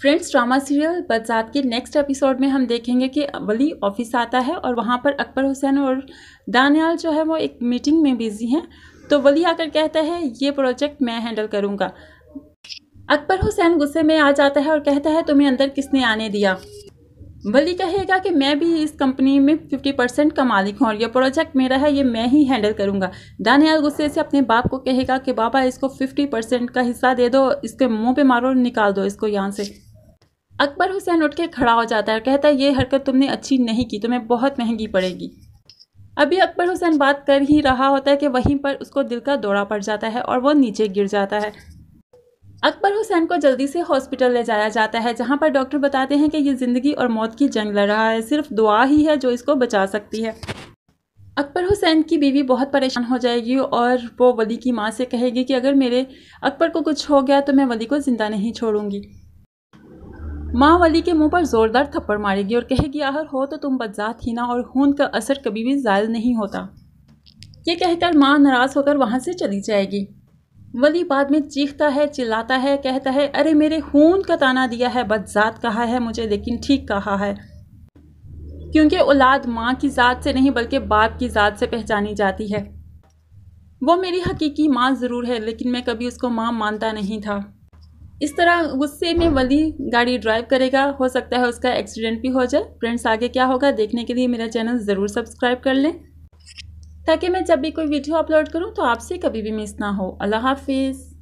friends drama serial बरसात के next episode में हम देखेंगे कि वली ऑफिस आता है और वहाँ पर अकबर हुसैन और दानियाल जो है वो एक मीटिंग में बिजी हैं तो वली आकर कहता है ये प्रोजेक्ट मैं हैंडल करूँगा अकबर हुसैन गुस्से में आ जाता है और कहता है तुम्हें अंदर किसने आने दिया वली कहेगा कि मैं भी इस कंपनी में 50 परसेंट का मालिक हूँ और ये प्रोजेक्ट मेरा है ये मैं ही हैंडल करूँगा दानियाल गुस्से से अपने बाप को कहेगा कि बाबा इसको 50 परसेंट का हिस्सा दे दो इसके मुंह पे मारो निकाल दो इसको यहाँ से अकबर हुसैन उठ के खड़ा हो जाता है और कहता है ये हरकत तुमने अच्छी नहीं की तुम्हें बहुत महंगी पड़ेगी अभी अकबर हुसैन बात कर ही रहा होता है कि वहीं पर उसको दिल का दौरा पड़ जाता है और वो नीचे गिर जाता है अकबर हुसैन को जल्दी से हॉस्पिटल ले जाया जाता है जहाँ पर डॉक्टर बताते हैं कि ये ज़िंदगी और मौत की जंग लड़ रहा है सिर्फ दुआ ही है जो इसको बचा सकती है अकबर हुसैन की बीवी बहुत परेशान हो जाएगी और वो वली की माँ से कहेगी कि अगर मेरे अकबर को कुछ हो गया तो मैं वली को ज़िंदा नहीं छोड़ूंगी माँ वली के मुंह पर ज़ोरदार थप्पड़ मारेगी और कहेगी आहर हो तो तुम बदजात ही ना और खून का असर कभी भी ज़ायल नहीं होता ये कहकर माँ नाराज़ होकर वहाँ से चली जाएगी वली बाद में चीखता है चिल्लाता है कहता है अरे मेरे खून का ताना दिया है बदजात कहा है मुझे लेकिन ठीक कहा है क्योंकि औलाद माँ की ज़ात से नहीं बल्कि बाप की ज़ात से पहचानी जाती है वो मेरी हकीकी माँ ज़रूर है लेकिन मैं कभी उसको माँ मानता नहीं था इस तरह गुस्से में वली गाड़ी ड्राइव करेगा हो सकता है उसका एक्सीडेंट भी हो जाए फ्रेंड्स आगे क्या होगा देखने के लिए मेरा चैनल ज़रूर सब्सक्राइब कर लें ताकि मैं जब भी कोई वीडियो अपलोड करूँ तो आपसे कभी भी मिस ना हो अल्लाह हाफिज़